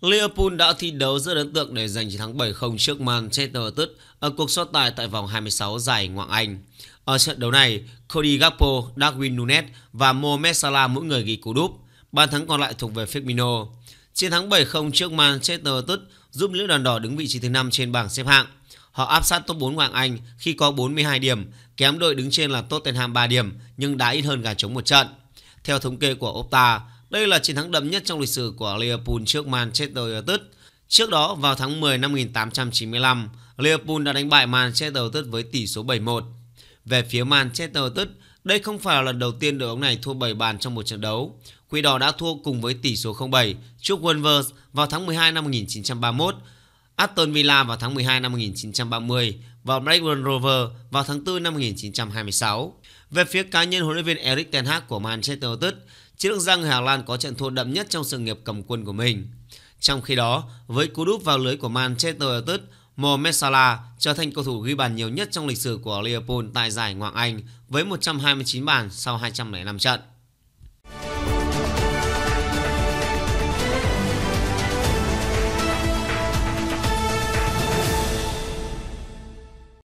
Liverpool đã thi đấu rất ấn tượng để giành chiến thắng 7-0 trước Manchester United ở cuộc so tài tại vòng 26 giải Ngoại Anh. Ở trận đấu này, Cody Gakpo, Darwin Nunez và Mohamed Salah mỗi người ghi cú đúp. Bàn thắng còn lại thuộc về Firmino. Chiến thắng 7-0 trước Manchester United giúp lữ đoàn đỏ đứng vị trí thứ 5 trên bảng xếp hạng. Họ áp sát top 4 Ngoại Anh khi có 42 điểm, kém đội đứng trên là Tottenham 3 điểm nhưng đã ít hơn cả chống một trận. Theo thống kê của Opta, đây là chiến thắng đậm nhất trong lịch sử của Liverpool trước Manchester United. Trước đó vào tháng 10 năm 1895, Liverpool đã đánh bại Manchester United với tỷ số 7-1. Về phía Manchester United, đây không phải là lần đầu tiên đội bóng này thua 7 bàn trong một trận đấu. Quỷ đỏ đã thua cùng với tỷ số 0-7 trước Wolves vào tháng 12 năm 1931, Aston Villa vào tháng 12 năm 1930 và Blackburn Rovers vào tháng 4 năm 1926. Về phía cá nhân huấn luyện viên Erik Ten Hag của Manchester United, Trước rằng Hà Lan có trận thua đậm nhất trong sự nghiệp cầm quân của mình. Trong khi đó, với cú đúp vào lưới của Manchester United, Mohamed Salah trở thành cầu thủ ghi bàn nhiều nhất trong lịch sử của Liverpool tại giải Ngoại Anh với 129 bàn sau 205 trận.